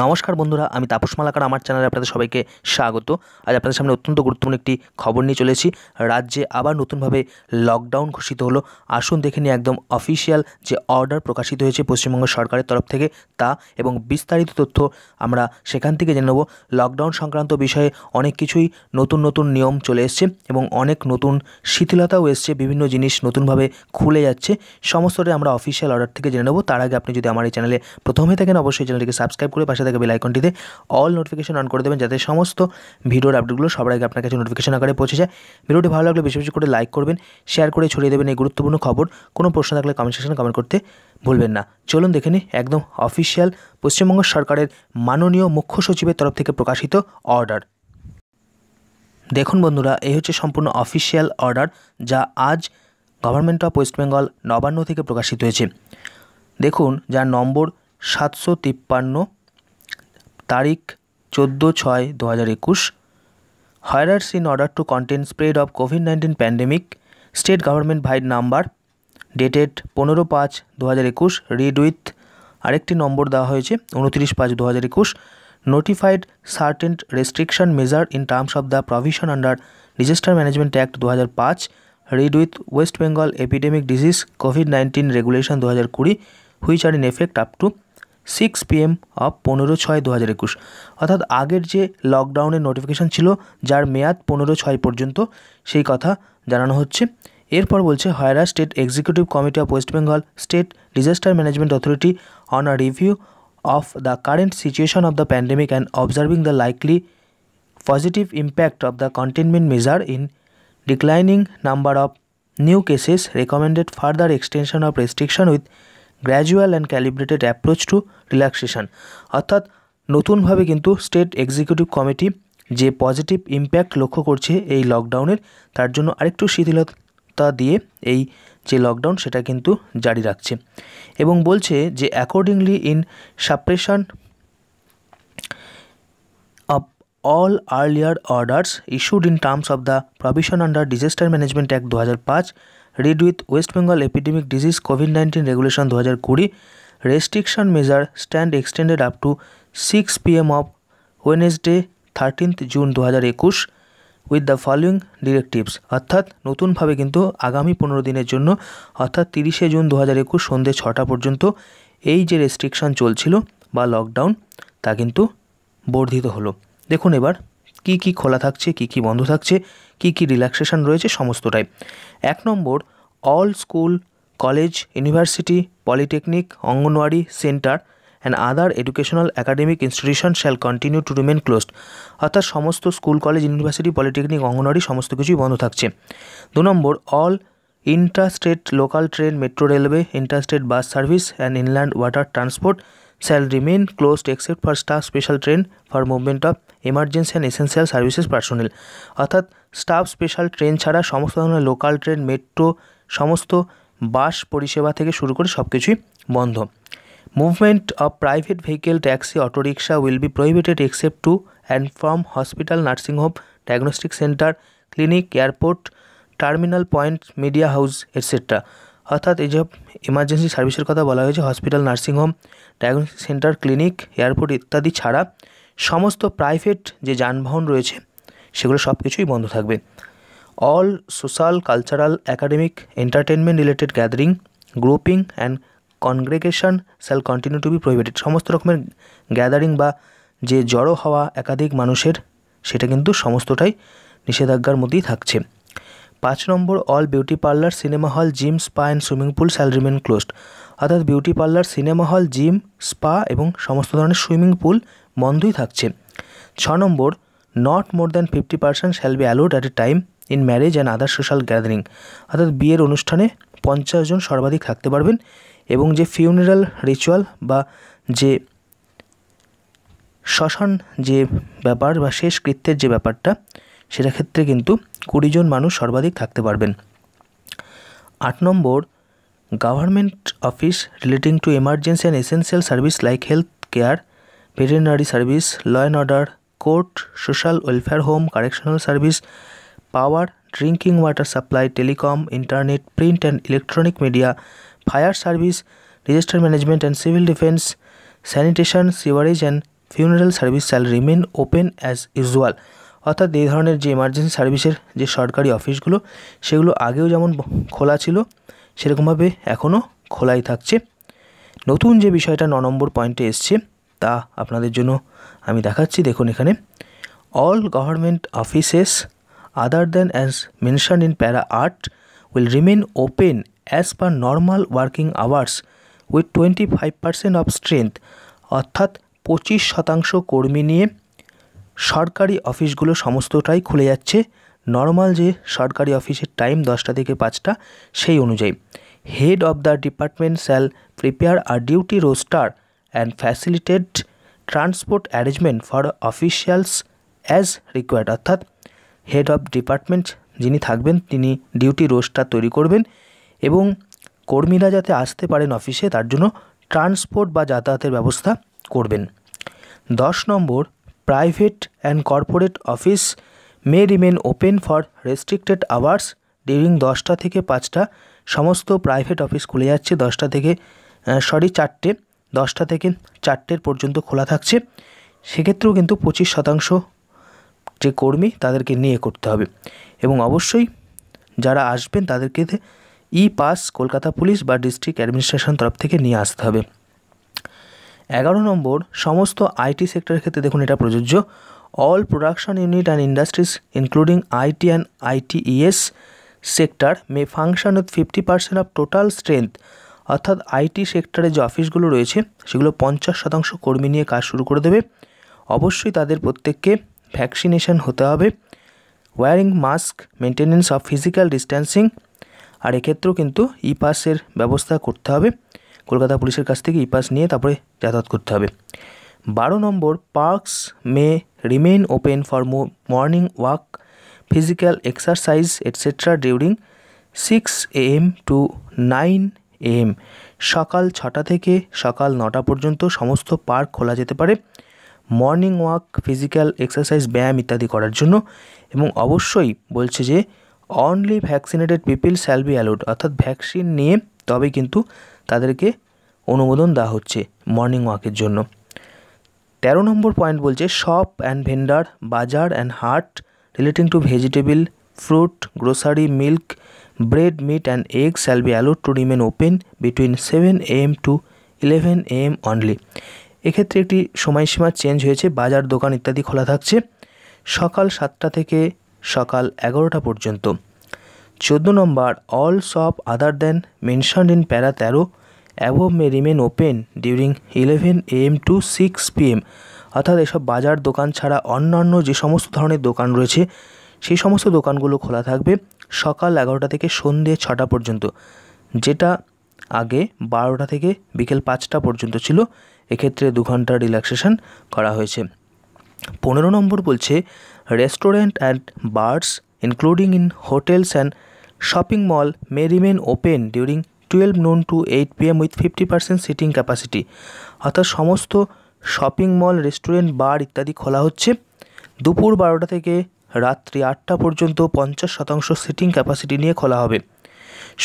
নমস্কার বন্ধুরা আমি তাপস মালাকার আমার চ্যানেলে আপনাদের সবাইকে স্বাগত আজ আপনাদের সামনে অত্যন্ত গুরুত্বপূর্ণ একটি খবর নিয়ে চলেছি রাজ্যে আবার নতুনভাবে লকডাউন ঘোষিত হলো আসুন দেখে নিয়ে একদম অফিসিয়াল যে অর্ডার প্রকাশিত হয়েছে পশ্চিমবঙ্গ সরকারের তরফ থেকে তা এবং বিস্তারিত তথ্য আমরা সেখান থেকে জেনে নেব লকডাউন সংক্রান্ত বিষয়ে অনেক কিছুই নতুন নতুন নিয়ম চলে এসছে এবং অনেক নতুন শিথিলতাও এসছে বিভিন্ন জিনিস নতুনভাবে খুলে যাচ্ছে সমস্তটাই আমরা অফিসিয়াল অর্ডার থেকে জেনে নেব তার আগে আপনি যদি আমার এই চ্যানেলে প্রথমে থাকেন অবশ্যই চ্যানেলটিকে সাবস্ক্রাইব করে পাশে থাকা বেল আইকনটিতে অল নোটিফিকেশন অন করে দেবেন যাতে সমস্ত ভিডিওর আপডেটগুলো সবার আগে আপনার কাছে নোটিফিকেশন আকারে পৌঁছে যায় ভিডিওটি ভালো লাগলে বেশি বেশি করে লাইক করবেন শেয়ার করে ছড়িয়ে দেবেন এই গুরুত্বপূর্ণ খবর কোনো প্রশ্ন থাকলে কমেন্ট সেকশনে কমেন্ট করতে ভুলবেন না চলুন দেখে নিই একদম অফিসিয়াল পশ্চিমবঙ্গ সরকারের মাননীয় মুখ্য সচিবের তরফ থেকে প্রকাশিত অর্ডার দেখুন বন্ধুরা এই হচ্ছে সম্পূর্ণ অফিসিয়াল অর্ডার যা আজ government of West Bengal Nabanna থেকে প্রকাশিত হয়েছে দেখুন যার নম্বর সাতশো তিপ্পান্ন তারিখ চোদ্দো ছয় দু হাজার একুশ whereas in order to contain spread of COVID nineteen pandemic state government vide number dated পনেরো পাঁচ দু হাজার একুশ রিড উইথ আরেকটি নম্বর দেওয়া হয়েছে উনত্রিশ পাঁচ দু হাজার একুশ notified certain restriction measure in terms of the provision under disaster management act দু হাজার পাঁচ read with West Bengal epidemic disease COVID nineteen regulation দু হাজার কুড়ি which are in effect up to six PM of পনেরো ছয় দু হাজার একুশ অর্থাৎ আগের যে লকডাউনের নোটিফিকেশান ছিল যার মেয়াদ পনেরো ছয় পর্যন্ত সেই কথা জানানো হচ্ছে এরপর বলছে whereas state executive committee of West Bengal state disaster management authority on a review of the current situation of the pandemic and observing the likely positive impact of the containment measure in declining number of new cases recommended further extension of restriction with gradual and calibrated approach to relaxation অর্থাৎ নতুনভাবে কিন্তু state executive committee যে positive impact লক্ষ্য করছে এই লকডাউনের তার জন্য আরেকটু শিথিলতা দিয়ে এই যে লকডাউন সেটা কিন্তু জারি রাখছে এবং বলছে যে accordingly in suppression of all earlier orders issued in terms of the provision under disaster management act দু read with West Bengal epidemic disease COVID nineteen regulation দু হাজার কুড়ি restriction measure stand extended up to six PM of Wednesday thirteenth June দু হাজার একুশ with the following directives অর্থাৎ নতুনভাবে কিন্তু আগামী পনেরো দিনের জন্য অর্থাৎ তিরিশে জুন দু হাজার একুশ সন্ধ্যে ছটা পর্যন্ত এই যে রেস্ট্রিকশন চলছিল বা লকডাউন তা কিন্তু বর্ধিত হলো দেখুন এবার কি কি খোলা থাকছে কি কি বন্ধ থাকছে কি কি রিল্যাক্সেশন রয়েছে সমস্তটাই এক নম্বর all school college university polytechnic anganwadi centre and other educational academic institution shall continue to remain closed অর্থাৎ সমস্ত school college university polytechnic anganwadi সমস্ত কিছুই বন্ধ থাকছে দু নম্বর all interstate local train metro railway interstate bus service and inland water transport shall remain closed except for staff special train for movement of emergency and essential services personnel অর্থাৎ staff special train ছাড়া সমস্ত ধরনের local train metro সমস্ত বাস পরিষেবা থেকে শুরু করে সব কিছুই বন্ধ movement of private vehicle taxi autorickshaw will be prohibited except to and from hospital nursing home diagnostic centre clinic airport terminal point media house etcetera অর্থাৎ এইসব ইমার্জেন্সি সার্ভিসের কথা বলা হয়েছে hospital nursing home diagnostic centre clinic airport ইত্যাদি ছাড়া সমস্ত private যে যানবাহন রয়েছে সেগুলো সব কিছুই বন্ধ থাকবে all social cultural academic entertainment related gathering grouping and congregation shall continue to be prohibited সমস্ত রকমের গ্যাদারিং বা যে জড়ো হওয়া একাধিক মানুষের সেটা কিন্তু সমস্তটাই নিষেধাজ্ঞার মধ্যেই থাকছে পাঁচ নম্বর all beauty parlour cinema hall gym spa and swimming pool shall remain closed অর্থাৎ beauty parlour cinema hall gym spa এবং সমস্ত ধরনের সুইমিং পুল বন্ধই থাকছে ছ নম্বর not more than fifty percent shall be allowed at a time in marriage and other social gathering অর্থাৎ বিয়ের অনুষ্ঠানে পঞ্চাশ জন সর্বাধিক থাকতে পারবেন এবং যে ফিউনারাল রিচুয়াল বা যে শ্মশান যে ব্যাপার বা শেষ কৃত্যের যে ব্যাপারটা সেটা ক্ষেত্রে কিন্তু কুড়িজন মানুষ সর্বাধিক থাকতে পারবেন আট নম্বর government office relating to emergency and essential service like health care veterinary service law and order court social welfare home correctional service power drinking water supply telecom internet print and electronic media fire service disaster management and civil defence sanitation sewerage and funeral service shall remain open as usual অর্থাৎ এই ধরনের যে emergency সার্ভিসের যে সরকারি অফিসগুলো সেগুলো আগেও যেমন খোলা ছিল সেরকমভাবে এখনও খোলাই থাকছে নতুন যে বিষয়টা ন নম্বর পয়েন্টে এসছে তা আপনাদের জন্য আমি দেখাচ্ছি দেখুন এখানে all government offices other than as mention in para আর্ট will remain open as per normal working hours with twenty five percent of strength অর্থাৎ পঁচিশ শতাংশ কর্মী নিয়ে সরকারি অফিসগুলো সমস্তটাই খুলে যাচ্ছে নর্মাল যে সরকারি অফিসের টাইম দশটা থেকে পাঁচটা সেই অনুযায়ী head of the department shall prepare আর duty roster and facilitated transport arrangement for officials as required অর্থাৎ হেড অফ ডিপার্টমেন্ট যিনি থাকবেন তিনি ডিউটি রোস্টার তৈরি করবেন এবং কর্মীরা যাতে আসতে পারেন অফিসে তার জন্য ট্রান্সপোর্ট বা যাতায়াতের ব্যবস্থা করবেন দশ নম্বর private and corporate office may remain open for restricted hours during দশটা থেকে পাঁচটা সমস্ত প্রাইভেট অফিস খুলে যাচ্ছে দশটা থেকে সরি চারটে দশটা থেকে চারটের পর্যন্ত খোলা থাকছে সেক্ষেত্রেও কিন্তু পঁচিশ শতাংশ যে কর্মী তাদেরকে নিয়ে করতে হবে এবং অবশ্যই যারা আসবেন তাদেরকে ই পাস কলকাতা পুলিশ বা ডিস্ট্রিক্ট অ্যাডমিনিস্ট্রেশন তরফ থেকে নিয়ে আসতে হবে এগারো নম্বর সমস্ত আইটি সেক্টরের ক্ষেত্রে দেখুন এটা প্রযোজ্য all production unit and industries including IT and ITES sector may function with fifty percent of total strength অর্থাৎ আইটি সেক্টরে যে অফিসগুলো রয়েছে সেগুলো পঞ্চাশ শতাংশ কর্মী নিয়ে কাজ শুরু করে দেবে অবশ্যই তাদের প্রত্যেককে ভ্যাকসিনেশন হতে হবে wearing mask maintenance of physical distancing আর এক্ষেত্রেও কিন্তু ই পাসের ব্যবস্থা করতে হবে কলকাতা পুলিশের কাছ থেকে ই পাস নিয়ে তারপরে যাতায়াত করতে হবে বারো নম্বর parks may remain open for মো morning walk physical exercise etcetera during six AM to nine AM সকাল ছটা থেকে সকাল নটা পর্যন্ত সমস্ত পার্ক খোলা যেতে পারে মর্নিং ওয়াক ফিজিক্যাল এক্সারসাইজ ব্যায়াম ইত্যাদি করার জন্য এবং অবশ্যই বলছে যে only vaccinated people shall be allowed অর্থাৎ ভ্যাকসিন নিয়ে তবে কিন্তু তাদেরকে অনুমোদন দেওয়া হচ্ছে মর্নিং ওয়াকের জন্য তেরো নম্বর পয়েন্ট বলছে shop and vendor bazaar and haat relating to vegetable fruit grocery milk bread meat and egg shall be allowed to remain open between seven AM to eleven AM only এক্ষেত্রে একটি সময়সীমা চেঞ্জ হয়েছে বাজার দোকান ইত্যাদি খোলা থাকছে সকাল সাতটা থেকে সকাল এগারোটা পর্যন্ত চোদ্দো নম্বর all shop other than mentioned in para তেরো above may remain open during eleven AM to six P M অর্থাৎ এসব বাজার দোকান ছাড়া অন্যান্য যে সমস্ত ধরনের দোকান রয়েছে সেই সমস্ত দোকানগুলো খোলা থাকবে সকাল এগারোটা থেকে সন্ধে ছটা পর্যন্ত যেটা আগে বারোটা থেকে বিকেল পাঁচটা পর্যন্ত ছিল এক্ষেত্রে দু ঘন্টা রিল্যাক্সেশন করা হয়েছে পনেরো নম্বর বলছে restaurant and bars including in hotels and shopping mall may remain open during twelve noon to eight P M with fifty percent seating capacity অর্থাৎ সমস্ত শপিং মল রেস্টুরেন্ট বার ইত্যাদি খোলা হচ্ছে দুপুর বারোটা থেকে রাত্রি আটটা পর্যন্ত পঞ্চাশ শতাংশ সিটিং ক্যাপাসিটি নিয়ে খোলা হবে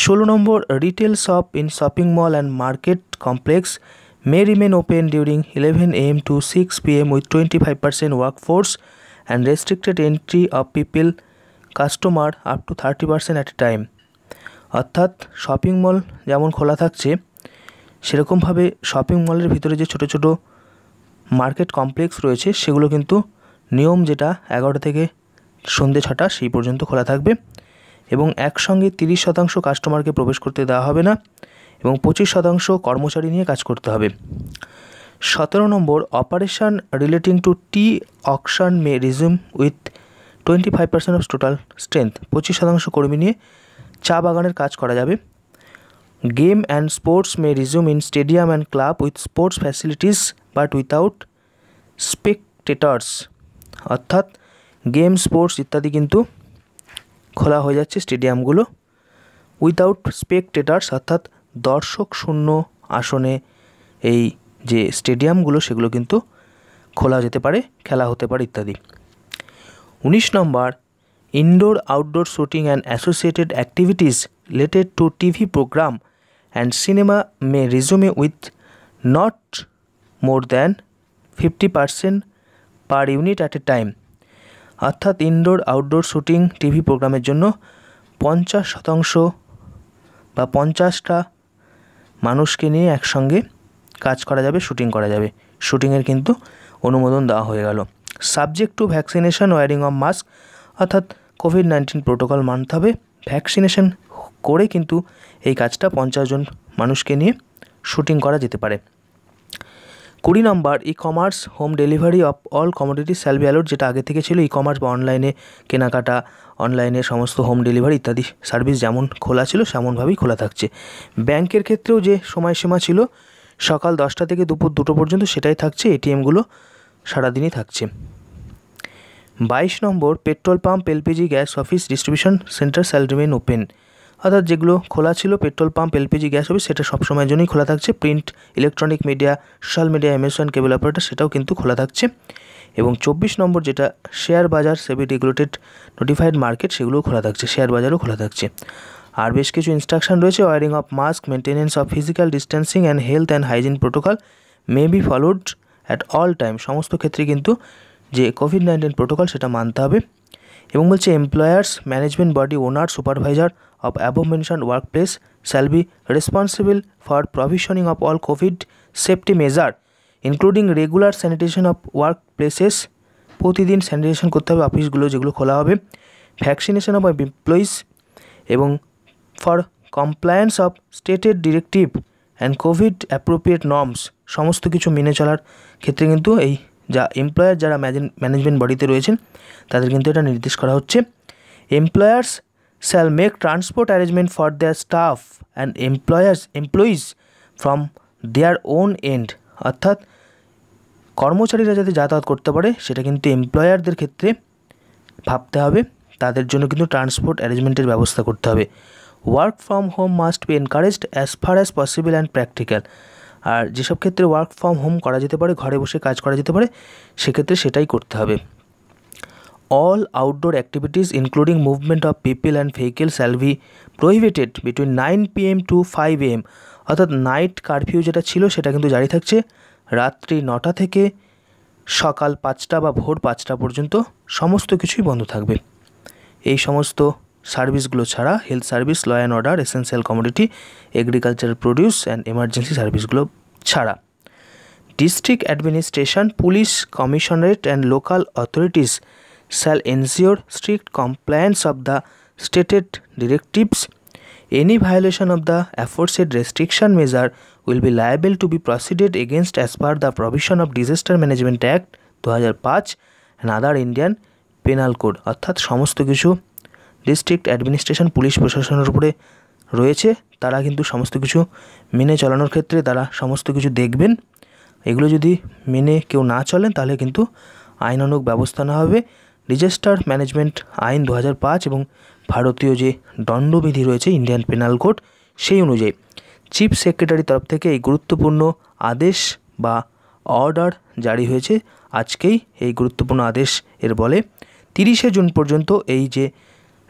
ষোলো নম্বর retail shop in shopping mall and market complex may remain open during eleven AM to six P M with twenty five percent work force and restricted entry of people customer up to thirty percent at a time অর্থাৎ shopping mall যেমন খোলা থাকছে সেরকমভাবে shopping মলের ভিতরে যে ছোট ছোট মার্কেট কমপ্লেক্স রয়েছে সেগুলো কিন্তু নিয়ম যেটা এগারোটা থেকে সন্ধে ছটা সেই পর্যন্ত খোলা থাকবে এবং একসঙ্গে তিরিশ শতাংশ কাস্টমারকে প্রবেশ করতে দেওয়া হবে না এবং পঁচিশ শতাংশ কর্মচারী নিয়ে কাজ করতে হবে সতেরো নম্বর operation relating to tea auction may resume with twenty five percent of total strength পঁচিশ শতাংশ কর্মী নিয়ে চা বাগানের কাজ করা যাবে game and sports may resume in stadium and club with sports facilities but without spectators অর্থাৎ গেম স্পোর্টস ইত্যাদি কিন্তু খোলা হয়ে যাচ্ছে স্টেডিয়ামগুলো উইথাউট স্পেকটেটার্স অর্থাৎ দর্শক শূন্য আসনে এই যে স্টেডিয়ামগুলো সেগুলো কিন্তু খোলা যেতে পারে খেলা হতে পারে ইত্যাদি উনিশ নম্বর indoor outdoor shooting and associated activities related to TV programme and cinema may resume with not more than fifty percent per unit at a time অর্থাৎ ইনডোর আউটডোর শুটিং টিভি প্রোগ্রামের জন্য পঞ্চাশ শতাংশ বা পঞ্চাশটা মানুষকে নিয়ে একসঙ্গে কাজ করা যাবে শুটিং করা যাবে শুটিংয়ের কিন্তু অনুমোদন দেওয়া হয়ে গেল subject to vaccination wearing of mask অর্থাৎ কোভিড নাইন্টিন প্রোটোকল মানতে হবে ভ্যাকসিনেশন করে কিন্তু এই কাজটা পঞ্চাশ জন মানুষকে নিয়ে শুটিং করা যেতে পারে কুড়ি নম্বর e commerce home delivery of all commodity shall be allowed যেটা আগে থেকে ছিল ই কমার্স বা অনলাইনে কেনাকাটা অনলাইনে সমস্ত হোম ডেলিভারি ইত্যাদি সার্ভিস যেমন খোলা ছিল সেমনভাবেই খোলা থাকছে ব্যাংকের ক্ষেত্রেও যে সময়সীমা ছিল সকাল দশটা থেকে দুপুর দুটো পর্যন্ত সেটাই থাকছে এটিএমগুলো সারাদিনই থাকছে বাইশ নম্বর petrol pump LPG gas office distribution centre shall remain open অর্থাৎ যেগুলো খোলা ছিল petrol pump LPG gas office সেটা সবসময়ের জন্যই খোলা থাকছে print electronic media social media Amazon cable operator সেটাও কিন্তু খোলা থাকছে এবং চব্বিশ নম্বর যেটা শেয়ার বাজার সেবি রেগুলেটেড নোটিফাইড মার্কেট সেগুলোও খোলা থাকছে শেয়ার বাজারও খোলা থাকছে আর বেশ কিছু ইনস্ট্রাকশন রয়েছে wearing of mask maintenance of physical distancing and health and hygiene protocol may be followed at all time সমস্ত ক্ষেত্রে কিন্তু যে কোভিড নাইন্টিন প্রোটোকল সেটা মানতে হবে এবং বলছে employers management body owner supervisor of above mention mention work place shall be responsible for provisioning of all COVID safety measure including regular sanitation of work places প্রতিদিন স্যানিটেশন করতে হবে অফিসগুলো যেগুলো খোলা হবে ভ্যাকসিনেশন অফ এমপ্লয়িজ এবং ফর কমপ্লায়েন্স অফ স্টেটের directive and COVID appropriate norms সমস্ত কিছু মেনে চলার ক্ষেত্রে কিন্তু এই যা এমপ্লয়ার যারা ম্যানেজমেন্ট বডিতে রয়েছেন তাদের কিন্তু এটা নির্দেশ করা হচ্ছে employers shall make transport arrangement for their staff and employers employees from their own end অর্থাৎ কর্মচারীরা যাতে যাতায়াত করতে পারে সেটা কিন্তু এমপ্লয়ারদের ক্ষেত্রে ভাবতে হবে তাদের জন্য কিন্তু ট্রান্সপোর্ট অ্যারেঞ্জমেন্টের ব্যবস্থা করতে হবে work from home must be encouraged as far as possible and practical আর যেসব ক্ষেত্রে ওয়ার্ক ফ্রম হোম করা যেতে পারে ঘরে বসে কাজ করা যেতে পারে সেক্ষেত্রে সেটাই করতে হবে all outdoor activities including movement of people and vehicle shall be prohibited between nine P M to five AM অর্থাৎ নাইট কারফিউ যেটা ছিল সেটা কিন্তু জারি থাকছে রাত্রি নটা থেকে সকাল পাঁচটা বা ভোর পাঁচটা পর্যন্ত সমস্ত কিছুই বন্ধ থাকবে এই সমস্ত সার্ভিসগুলো ছাড়া health service law and order essential commodity agricultural produce and emergency সার্ভিসগুলো ছাড়া district administration police commissionerate and local authorities shall ensure strict compliance of the stated directives Any violation of restriction measure will be will to be proceeded against as per the provision the disaster management act দু হাজার পাঁচ and other Indian penal code অর্থাৎ সমস্ত কিছু district administration police প্রশাসনের উপরে রয়েছে তারা কিন্তু সমস্ত কিছু মেনে চালানোর ক্ষেত্রে তারা সমস্ত কিছু দেখবেন এগুলো যদি মেনে কেউ না চলেন তাহলে কিন্তু আইনানুগ ব্যবস্থা না হবে ডিজাস্টার ম্যানেজমেন্ট আইন দু এবং ভারতীয় যে দণ্ডবিধি রয়েছে ইন্ডিয়ান পেনাল কোড সেই অনুযায়ী চিফ সেক্রেটারি তরফ থেকে এই গুরুত্বপূর্ণ আদেশ বা অর্ডার জারি হয়েছে আজকেই এই গুরুত্বপূর্ণ আদেশ এর বলে তিরিশে জুন পর্যন্ত এই যে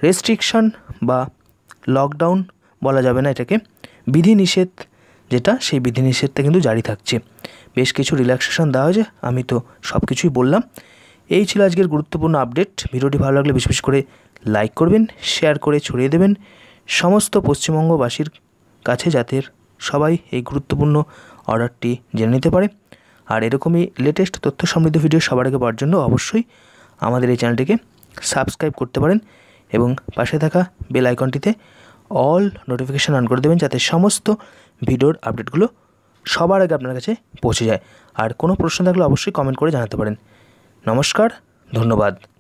রেস্ট্রিকশন বা লকডাউন বলা যাবে না এটাকে বিধিনিষেধ যেটা সেই বিধিনিষেধটা কিন্তু জারি থাকছে বেশ কিছু রিল্যাক্সেশন দেওয়া হয়েছে আমি তো সব কিছুই বললাম এই ছিল আজকের গুরুত্বপূর্ণ আপডেট ভিডিওটি ভালো লাগলে বিশেষ করে লাইক করবেন শেয়ার করে ছড়িয়ে দেবেন সমস্ত পশ্চিমবঙ্গবাসীর কাছে যাতে সবাই এই গুরুত্বপূর্ণ অর্ডারটি জেনে নিতে পারে আর এরকমই লেটেস্ট তথ্য সমৃদ্ধ ভিডিও সবার আগে পাওয়ার জন্য অবশ্যই আমাদের এই চ্যানেলটিকে সাবস্ক্রাইব করতে পারেন এবং পাশে থাকা বেল আইকনটিতে অল নোটিফিকেশান অন করে দেবেন যাতে সমস্ত ভিডিওর আপডেটগুলো সবার আগে আপনার কাছে পৌঁছে যায় আর কোনো প্রশ্ন থাকলে অবশ্যই কমেন্ট করে জানাতে পারেন নমস্কার ধন্যবাদ